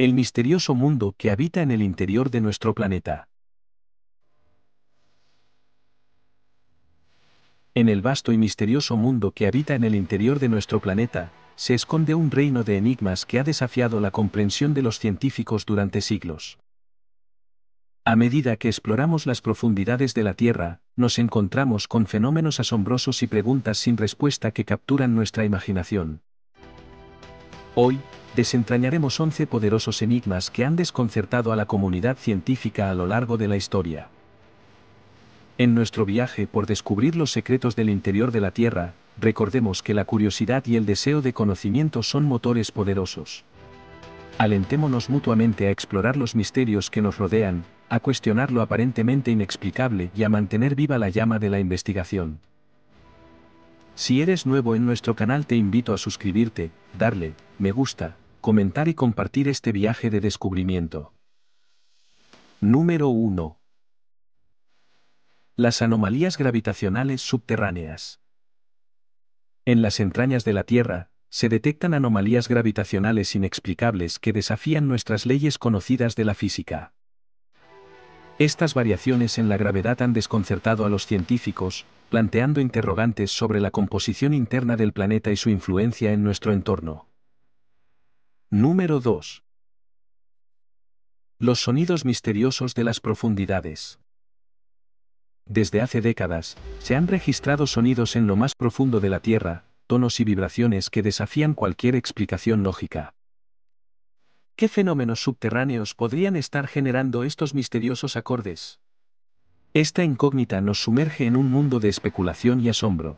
el misterioso mundo que habita en el interior de nuestro planeta. En el vasto y misterioso mundo que habita en el interior de nuestro planeta, se esconde un reino de enigmas que ha desafiado la comprensión de los científicos durante siglos. A medida que exploramos las profundidades de la Tierra, nos encontramos con fenómenos asombrosos y preguntas sin respuesta que capturan nuestra imaginación. Hoy, desentrañaremos 11 poderosos enigmas que han desconcertado a la comunidad científica a lo largo de la historia. En nuestro viaje por descubrir los secretos del interior de la Tierra, recordemos que la curiosidad y el deseo de conocimiento son motores poderosos. Alentémonos mutuamente a explorar los misterios que nos rodean, a cuestionar lo aparentemente inexplicable y a mantener viva la llama de la investigación. Si eres nuevo en nuestro canal te invito a suscribirte, darle, me gusta, comentar y compartir este viaje de descubrimiento. Número 1. Las anomalías gravitacionales subterráneas. En las entrañas de la Tierra, se detectan anomalías gravitacionales inexplicables que desafían nuestras leyes conocidas de la física. Estas variaciones en la gravedad han desconcertado a los científicos, planteando interrogantes sobre la composición interna del planeta y su influencia en nuestro entorno. Número 2. Los sonidos misteriosos de las profundidades. Desde hace décadas, se han registrado sonidos en lo más profundo de la Tierra, tonos y vibraciones que desafían cualquier explicación lógica. ¿Qué fenómenos subterráneos podrían estar generando estos misteriosos acordes? Esta incógnita nos sumerge en un mundo de especulación y asombro.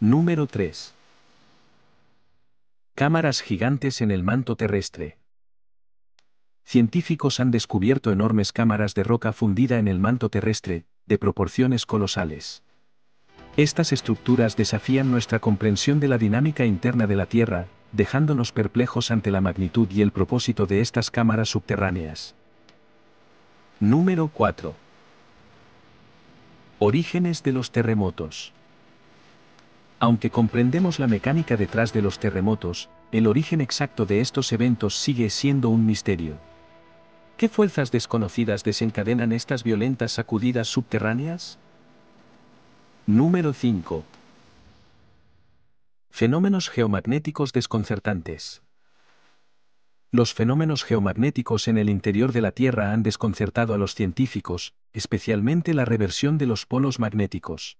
Número 3 cámaras gigantes en el manto terrestre. Científicos han descubierto enormes cámaras de roca fundida en el manto terrestre, de proporciones colosales. Estas estructuras desafían nuestra comprensión de la dinámica interna de la Tierra, dejándonos perplejos ante la magnitud y el propósito de estas cámaras subterráneas. Número 4. Orígenes de los terremotos. Aunque comprendemos la mecánica detrás de los terremotos, el origen exacto de estos eventos sigue siendo un misterio. ¿Qué fuerzas desconocidas desencadenan estas violentas sacudidas subterráneas? Número 5. Fenómenos geomagnéticos desconcertantes. Los fenómenos geomagnéticos en el interior de la Tierra han desconcertado a los científicos, especialmente la reversión de los polos magnéticos.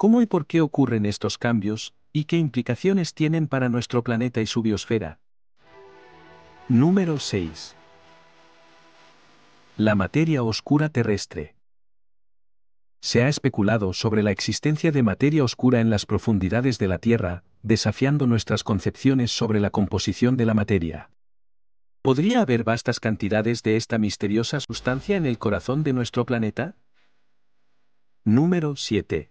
¿Cómo y por qué ocurren estos cambios, y qué implicaciones tienen para nuestro planeta y su biosfera? Número 6. La materia oscura terrestre. Se ha especulado sobre la existencia de materia oscura en las profundidades de la Tierra, desafiando nuestras concepciones sobre la composición de la materia. ¿Podría haber vastas cantidades de esta misteriosa sustancia en el corazón de nuestro planeta? Número 7.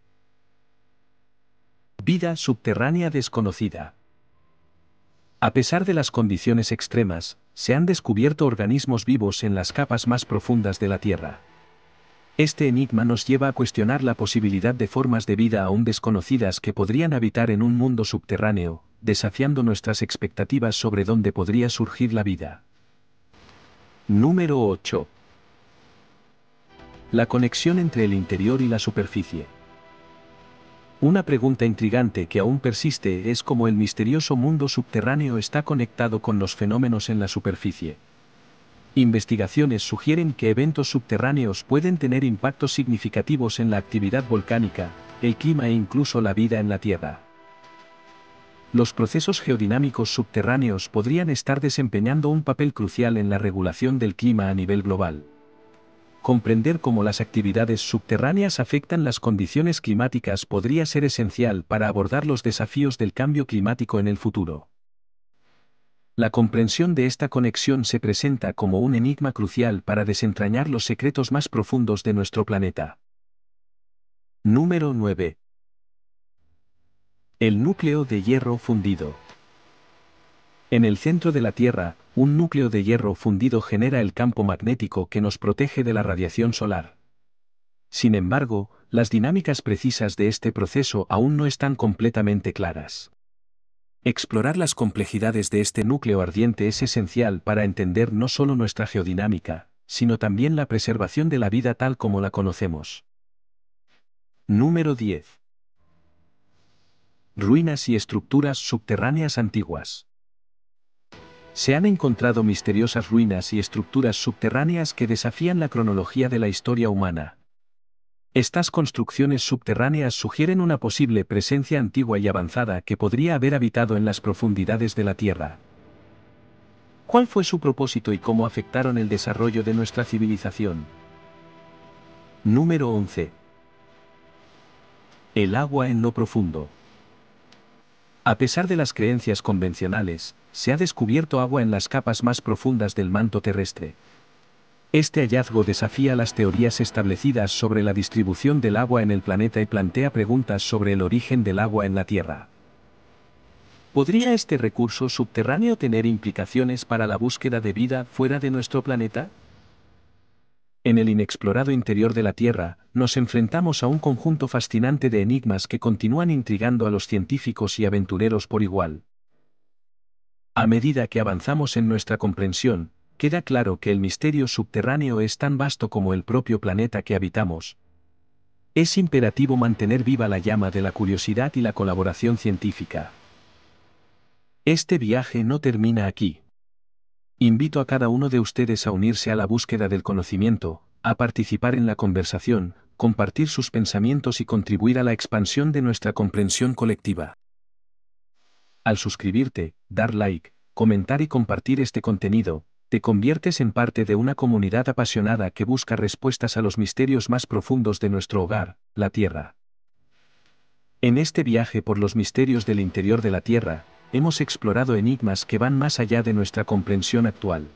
Vida subterránea desconocida. A pesar de las condiciones extremas, se han descubierto organismos vivos en las capas más profundas de la Tierra. Este enigma nos lleva a cuestionar la posibilidad de formas de vida aún desconocidas que podrían habitar en un mundo subterráneo, desafiando nuestras expectativas sobre dónde podría surgir la vida. Número 8. La conexión entre el interior y la superficie. Una pregunta intrigante que aún persiste es cómo el misterioso mundo subterráneo está conectado con los fenómenos en la superficie. Investigaciones sugieren que eventos subterráneos pueden tener impactos significativos en la actividad volcánica, el clima e incluso la vida en la Tierra. Los procesos geodinámicos subterráneos podrían estar desempeñando un papel crucial en la regulación del clima a nivel global comprender cómo las actividades subterráneas afectan las condiciones climáticas podría ser esencial para abordar los desafíos del cambio climático en el futuro. La comprensión de esta conexión se presenta como un enigma crucial para desentrañar los secretos más profundos de nuestro planeta. Número 9. El núcleo de hierro fundido. En el centro de la Tierra, un núcleo de hierro fundido genera el campo magnético que nos protege de la radiación solar. Sin embargo, las dinámicas precisas de este proceso aún no están completamente claras. Explorar las complejidades de este núcleo ardiente es esencial para entender no solo nuestra geodinámica, sino también la preservación de la vida tal como la conocemos. Número 10. Ruinas y estructuras subterráneas antiguas se han encontrado misteriosas ruinas y estructuras subterráneas que desafían la cronología de la historia humana. Estas construcciones subterráneas sugieren una posible presencia antigua y avanzada que podría haber habitado en las profundidades de la Tierra. ¿Cuál fue su propósito y cómo afectaron el desarrollo de nuestra civilización? Número 11. El agua en lo profundo. A pesar de las creencias convencionales, se ha descubierto agua en las capas más profundas del manto terrestre. Este hallazgo desafía las teorías establecidas sobre la distribución del agua en el planeta y plantea preguntas sobre el origen del agua en la Tierra. ¿Podría este recurso subterráneo tener implicaciones para la búsqueda de vida fuera de nuestro planeta? En el inexplorado interior de la Tierra, nos enfrentamos a un conjunto fascinante de enigmas que continúan intrigando a los científicos y aventureros por igual. A medida que avanzamos en nuestra comprensión, queda claro que el misterio subterráneo es tan vasto como el propio planeta que habitamos. Es imperativo mantener viva la llama de la curiosidad y la colaboración científica. Este viaje no termina aquí. Invito a cada uno de ustedes a unirse a la búsqueda del conocimiento, a participar en la conversación, compartir sus pensamientos y contribuir a la expansión de nuestra comprensión colectiva. Al suscribirte, dar like, comentar y compartir este contenido, te conviertes en parte de una comunidad apasionada que busca respuestas a los misterios más profundos de nuestro hogar, la Tierra. En este viaje por los misterios del interior de la Tierra, hemos explorado enigmas que van más allá de nuestra comprensión actual.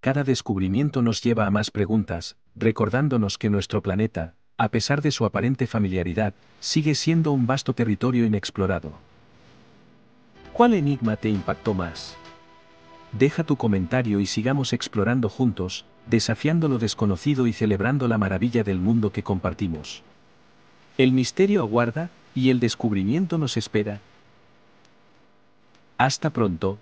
Cada descubrimiento nos lleva a más preguntas, recordándonos que nuestro planeta, a pesar de su aparente familiaridad, sigue siendo un vasto territorio inexplorado. ¿Cuál enigma te impactó más? Deja tu comentario y sigamos explorando juntos, desafiando lo desconocido y celebrando la maravilla del mundo que compartimos. El misterio aguarda, y el descubrimiento nos espera, hasta pronto.